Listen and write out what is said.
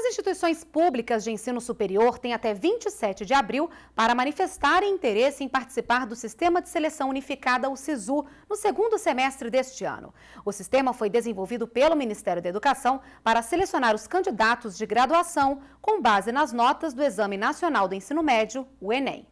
As instituições públicas de ensino superior têm até 27 de abril para manifestarem interesse em participar do Sistema de Seleção Unificada, o SISU, no segundo semestre deste ano. O sistema foi desenvolvido pelo Ministério da Educação para selecionar os candidatos de graduação com base nas notas do Exame Nacional do Ensino Médio, o Enem.